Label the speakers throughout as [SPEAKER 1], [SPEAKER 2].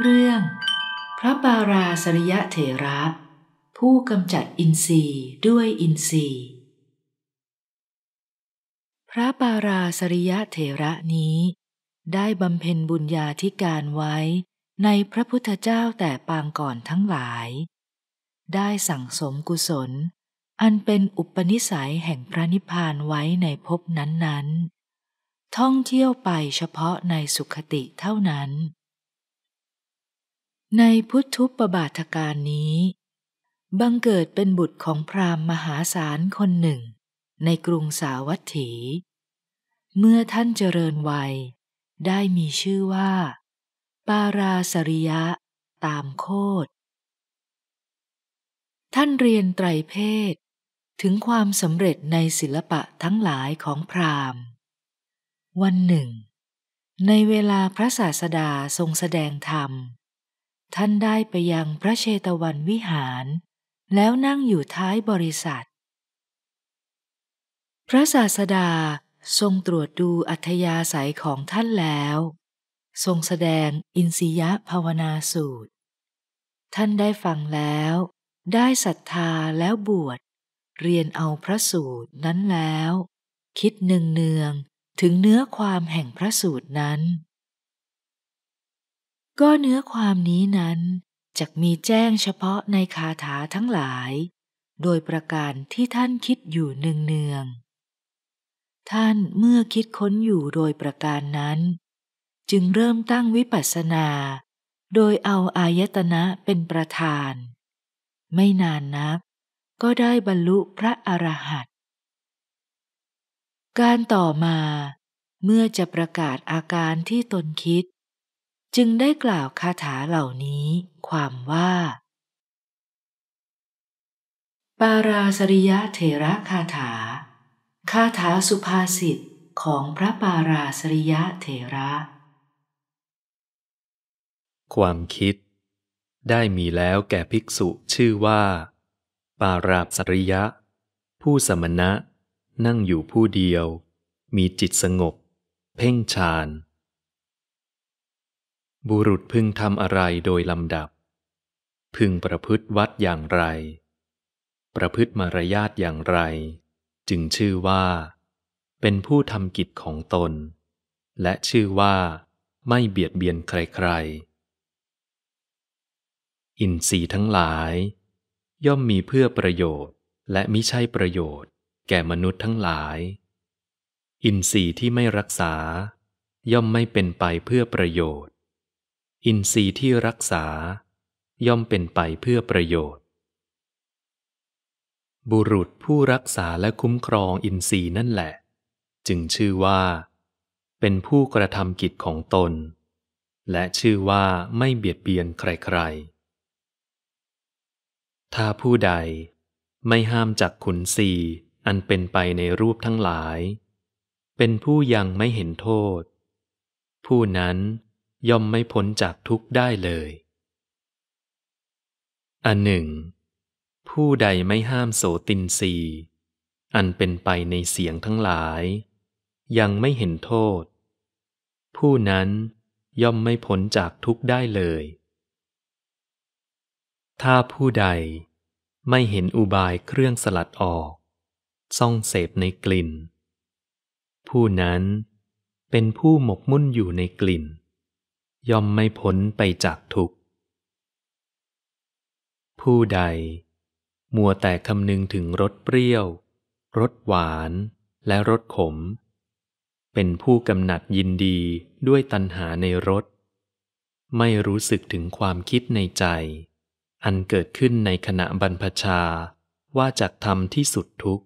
[SPEAKER 1] เรื่อง พระปาราสริยะเถระผู้กำจัดอินทรีย์ด้วยอินทรีย์ พระปาราสริยะเถระนี้ ได้บำเพ็ญบุญญาธิการไว้ในพระพุทธเจ้าแต่ปางก่อนทั้งหลาย ได้สั่งสมกุศล อันเป็นอุปนิสัยแห่งพระนิพพานไว้ในภพนั้นๆ ท่องเที่ยวไปเฉพาะในสุขติเท่านั้นในพุทธุปบาทการนี้ บังเกิดเป็นบุตรของพราหมณ์มหาศาลคนหนึ่งในกรุงสาวัตถี เมื่อท่านเจริญวัย ได้มีชื่อว่า ปาราสริยะตามโคดท่านเรียนไตรเพศ ถึงความสำเร็จในศิลปะทั้งหลายของพราหมณ์ วันหนึ่ง ในเวลาพระศาสดาทรงแสดงธรรมท่านได้ไปยังพระเชตวันวิหารแล้วนั่งอยู่ท้ายบริษัท พระศาสดาทรงตรวจดูอัธยาศัยของท่านแล้ว ทรงแสดงอินสียะภาวนาสูตร ท่านได้ฟังแล้ว ได้ศรัทธาแล้วบวช เรียนเอาพระสูตรนั้นแล้ว คิดเนืองๆถึงเนื้อความแห่งพระสูตรนั้นก็เนื้อความนี้นั้นจะมีแจ้งเฉพาะในคาถาทั้งหลาย โดยประการที่ท่านคิดอยู่เนืองๆท่านเมื่อคิดค้นอยู่โดยประการนั้น จึงเริ่มตั้งวิปัสสนา โดยเอาอายตนะเป็นประธาน ไม่นานนักก็ได้บรรลุพระอรหันต์การต่อมาเมื่อจะประกาศอาการที่ตนคิดจึงได้กล่าวคาถาเหล่านี้ความว่า ปาราสริยะเทระคาถา คาถาสุภาษิตของพระปาราสริยะเทระ
[SPEAKER 2] ความคิด ได้มีแล้วแก่ภิกษุชื่อว่า ปาราสริยะ ผู้สมณะนั่งอยู่ผู้เดียว มีจิตสงบ เพ่งฌานบุรุษพึงทำอะไรโดยลำดับ พึงประพฤติวัดอย่างไร ประพฤติมารยาทอย่างไร จึงชื่อว่า เป็นผู้ทำกิจของตน และชื่อว่าไม่เบียดเบียนใคร ๆ อินทรีย์ทั้งหลาย ย่อมมีเพื่อประโยชน์และมิใช่ประโยชน์แก่มนุษย์ทั้งหลาย อินทรีย์ที่ไม่รักษาย่อมไม่เป็นไปเพื่อประโยชน์อินทรีย์ที่รักษาย่อมเป็นไปเพื่อประโยชน์ บุรุษผู้รักษาและคุ้มครองอินทรีย์นั่นแหละ จึงชื่อว่าเป็นผู้กระทำกิจของตน และชื่อว่าไม่เบียดเบียนใครๆ ถ้าผู้ใดไม่ห้ามจากขุนสีอันเป็นไปในรูปทั้งหลาย เป็นผู้ยังไม่เห็นโทษ ผู้นั้นย่อมไม่พ้นจากทุกข์ได้เลย อันหนึ่ง ผู้ใดไม่ห้ามโสตินรีอันเป็นไปในเสียงทั้งหลาย ยังไม่เห็นโทษ ผู้นั้นย่อมไม่พ้นจากทุกข์ได้เลย ถ้าผู้ใดไม่เห็นอุบายเครื่องสลัดออก ซ่องเสพในกลิ่น ผู้นั้นเป็นผู้หมกมุ่นอยู่ในกลิ่นย่อมไม่พ้นไปจากทุกข์ผู้ใด มัวแต่คำนึงถึงรสเปรี้ยวรสหวานและรสขม เป็นผู้กำหนัดยินดีด้วยตัณหาในรสไม่รู้สึกถึงความคิดในใจ อันเกิดขึ้นในขณะบรรพชาว่าจากธรรมที่สุดทุกข์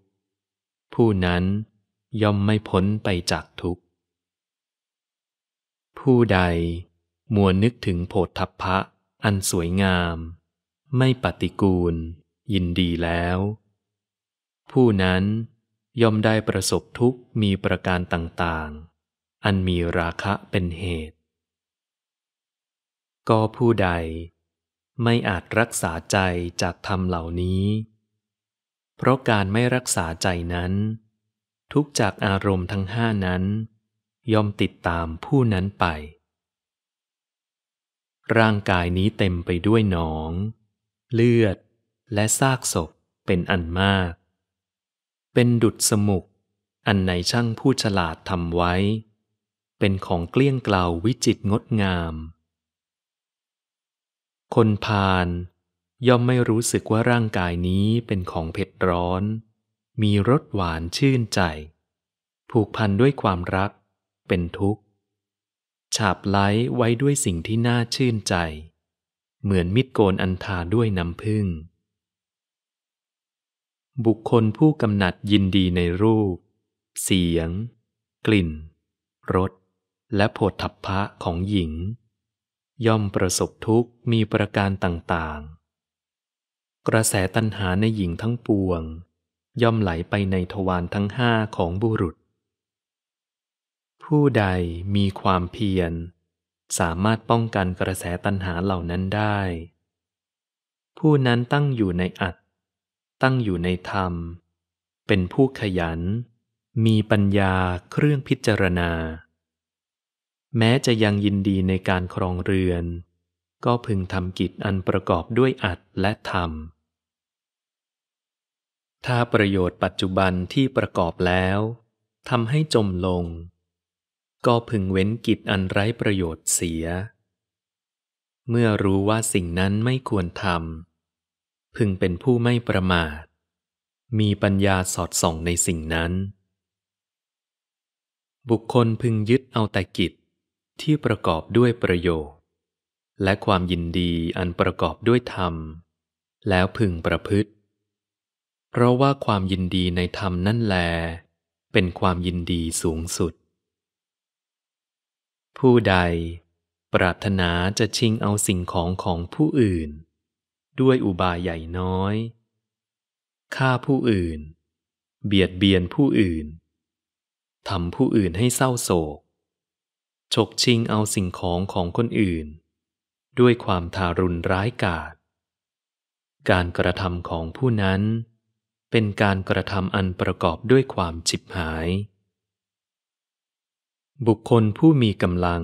[SPEAKER 2] ผู้นั้นย่อมไม่พ้นไปจากทุกข์ ผู้ใดมัวนึกถึงโพธพะ อันสวยงาม ไม่ปฏิกูล ยินดีแล้ว ผู้นั้นย่อมได้ประสบทุกมีประการต่าง ๆ อันมีราคะเป็นเหตุ ก็ผู้ใดไม่อาจรักษาใจจากธรรมเหล่านี้ เพราะการไม่รักษาใจนั้น ทุกจากอารมณ์ทั้งห้านั้น ย่อมติดตามผู้นั้นไปร่างกายนี้เต็มไปด้วยหนอง เลือดและซากศพเป็นอันมาก เป็นดุดสมุกอันในช่างผู้ฉลาดทำไว้ เป็นของเกลี้ยงเกลาวิจิตงดงาม คนพาลย่อมไม่รู้สึกว่าร่างกายนี้เป็นของเผ็ดร้อน มีรสหวานชื่นใจ ผูกพันด้วยความรักเป็นทุกข์ฉาบไล้ไว้ด้วยสิ่งที่น่าชื่นใจ เหมือนมิดโกนอันทาด้วยน้ำพึ่ง บุคคลผู้กำหนัดยินดีในรูป เสียง กลิ่นรสและโผฏฐัพพะของหญิง ย่อมประสบทุกข์มีประการต่างๆ กระแสตัณหาในหญิงทั้งปวง ย่อมไหลไปในทวารทั้งห้าของบุรุษผู้ใดมีความเพียร สามารถป้องกันกระแสตัณหาเหล่านั้นได้ ผู้นั้นตั้งอยู่ในอัตตั้งอยู่ในธรรม เป็นผู้ขยัน มีปัญญาเครื่องพิจารณา แม้จะยังยินดีในการครองเรือน ก็พึงทำกิจอันประกอบด้วยอัตและธรรม ถ้าประโยชน์ปัจจุบันที่ประกอบแล้ว ทำให้จมลงก็พึงเว้นกิจอันไร้ประโยชน์เสีย เมื่อรู้ว่าสิ่งนั้นไม่ควรทำพึงเป็นผู้ไม่ประมาท มีปัญญาสอดส่องในสิ่งนั้น บุคคลพึงยึดเอาแต่กิจที่ประกอบด้วยประโยชน์ และความยินดีอันประกอบด้วยธรรม แล้วพึงประพฤติ เพราะว่าความยินดีในธรรมนั่นแล เป็นความยินดีสูงสุดผู้ใดปรารถนาจะชิงเอาสิ่งของของผู้อื่น ด้วยอุบายใหญ่น้อยฆ่าผู้อื่น เบียดเบียนผู้อื่นทำผู้อื่นให้เศร้าโศกฉกชิงเอาสิ่งของของคนอื่น ด้วยความทารุณร้ายกาจการกระทำของผู้นั้น เป็นการกระทำอันประกอบด้วยความฉิบหายบุคคลผู้มีกำลัง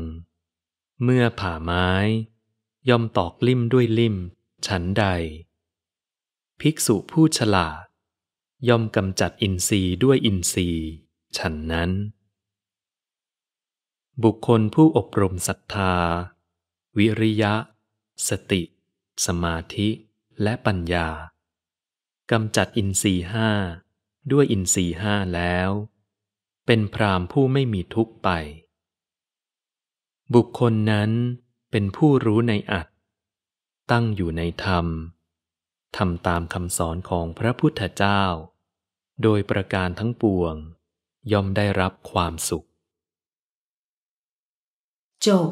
[SPEAKER 2] เมื่อผ่าไม้ย่อมตอกลิ่มด้วยลิ่ม ฉันใด ภิกษุผู้ฉลาด ย่อมกำจัดอินทรีย์ด้วยอินทรีย์ ฉันนั้น บุคคลผู้อบรมศรัทธา วิริยะ สติ สมาธิ และปัญญา กำจัดอินทรีห้า ด้วยอินทรีห้าแล้วเป็นพรามผู้ไม่มีทุกข์ไป บุคคลนั้นเป็นผู้รู้ในอัตตั้งอยู่ในธรรม ทำตามคำสอนของพระพุทธเจ้า โดยประการทั้งปวงย่อมได้รับความสุข
[SPEAKER 1] จบ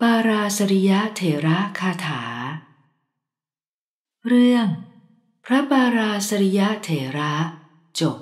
[SPEAKER 1] ปาราสริยะเถระคาถา เรื่องพระปาราสริยะเถระจบ